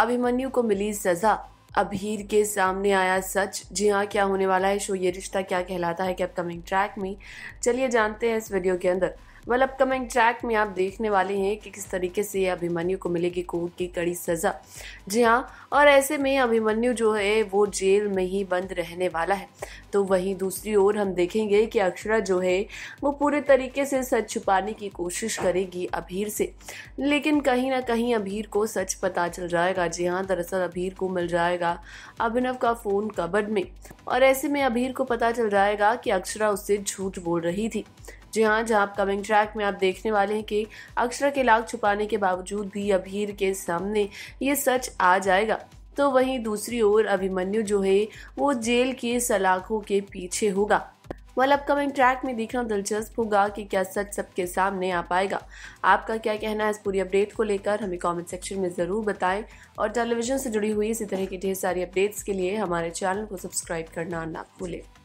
अभिमन्यु को मिली सजा अभीर के सामने आया सच जी हाँ क्या होने वाला है शो ये रिश्ता क्या कहलाता है कि अपकमिंग ट्रैक में चलिए जानते हैं इस वीडियो के अंदर वेल अपकमिंग ट्रैक में आप देखने वाले हैं कि किस तरीके से अभिमन्यु को मिलेगी कोर्ट की कड़ी सज़ा जी हाँ और ऐसे में अभिमन्यु जो है वो जेल में ही बंद रहने वाला है तो वहीं दूसरी ओर हम देखेंगे कि अक्षरा जो है वो पूरे तरीके से सच छुपाने की कोशिश करेगी अभीर से लेकिन कहीं ना कहीं अभीर को सच पता चल जाएगा जी हाँ दरअसल अभीर को मिल जाएगा अभिनव का फ़ोन कबड में और ऐसे में अभीर को पता चल जाएगा कि अक्षरा उससे झूठ बोल रही थी जी हाँ जहाँ आप कमिंग ट्रैक में आप देखने वाले हैं कि अक्षरा के लाख छुपाने के बावजूद भी अभीर के सामने ये सच आ जाएगा तो वहीं दूसरी ओर अभिमन्यु जो है वो जेल के सलाखों के पीछे होगा वाल अपकमिंग ट्रैक में देखना दिलचस्प होगा कि क्या सच सबके सामने आ पाएगा आपका क्या कहना है इस पूरी अपडेट को लेकर हमें कमेंट सेक्शन में ज़रूर बताएं और टेलीविजन से जुड़ी हुई इसी तरह की ढेर सारी अपडेट्स के लिए हमारे चैनल को सब्सक्राइब करना ना भूलें